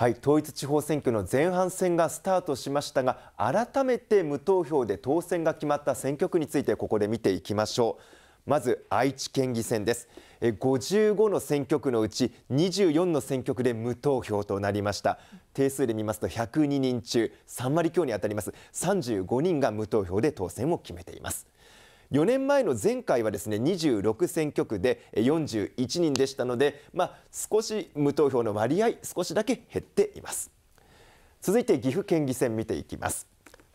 はい統一地方選挙の前半戦がスタートしましたが改めて無投票で当選が決まった選挙区についてここで見ていきましょうまず愛知県議選です55の選挙区のうち24の選挙区で無投票となりました定数で見ますと102人中3割強に当たります35人が無投票で当選を決めています4年前の前回はですね26選挙区で41人でしたので、まあ、少し無投票の割合少しだけ減っています続いて岐阜県議選見ていきます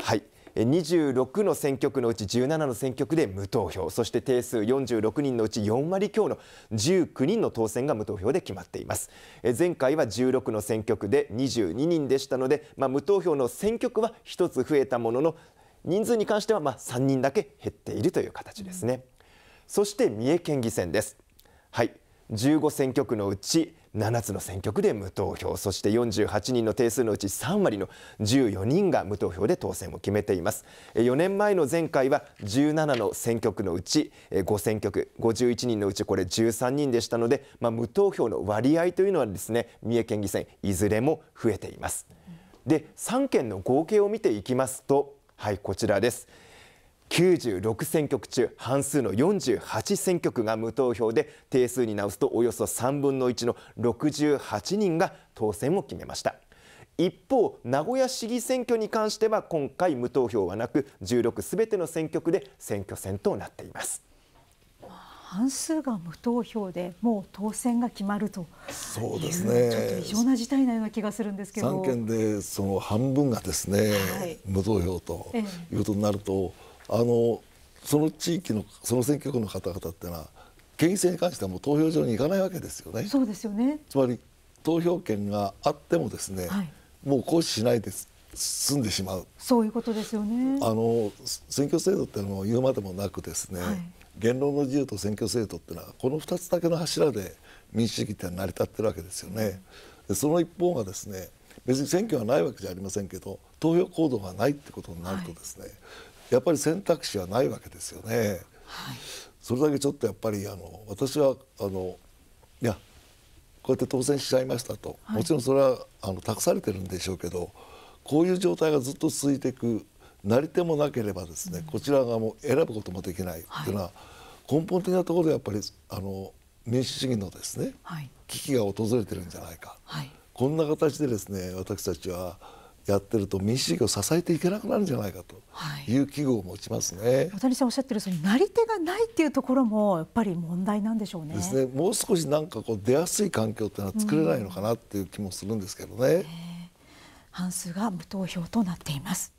はい26の選挙区のうち17の選挙区で無投票そして定数46人のうち4割強の19人の当選が無投票で決まっています前回は16の選挙区で22人でしたので、まあ、無投票の選挙区は1つ増えたものの人数に関してはま3人だけ減っているという形ですね。そして三重県議選です。はい、15選挙区のうち7つの選挙区で無投票そして48人の定数のうち3割の14人が無投票で当選を決めています4年前の前回は17の選挙区のうち5選挙区51人のうちこれ13人でしたので、まあ、無投票の割合というのはですね三重県議選いずれも増えていますで3県の合計を見ていきますとはいこちらです96選挙区中半数の48選挙区が無投票で定数に直すとおよそ3分の1の68人が当選を決めました一方名古屋市議選挙に関しては今回無投票はなく16すべての選挙区で選挙戦となっています。半数が無投票でもう当選が決まるとそうですねちょっと異常な事態なような気がするんですけど3県でその半分がですね、はい、無投票ということになると、ええ、あのその地域のその選挙区の方々っていうのは県議選に関してはもう投票所に行かないわけですよね。そうですよねつまり投票権があってもですね、はい、もう行使しないです済んでしまうそういうことですよねあの選挙制度っていうのも言うまでもなくですね、はい言論の自由と選挙制度っていうのはこの2つだけの柱で民主主義って成り立ってるわけですよね。でその一方がですね別に選挙はないわけじゃありませんけど投票行動がないってことになるとですね、はい、やっぱり選択肢はないわけですよね。はい、それだけちょっとやっぱりあの私はあのいやこうやって当選しちゃいましたと、はい、もちろんそれはあの託されてるんでしょうけどこういう状態がずっと続いていくなり手もなければですね、こちら側も選ぶこともできないというのは、根本的なところでやっぱりあの民主主義のですね、危機が訪れてるんじゃないか、はい、こんな形でですね私たちはやってると民主主義を支えていけなくなるんじゃないかという危惧を持ちますね。渡辺さんおっしゃってるそのなり手がないっていうところもやっぱり問題なんでしょうね。ですね。もう少しなんかこう出やすい環境っていうのは作れないのかなっていう気もするんですけどね。うん、半数が無投票となっています。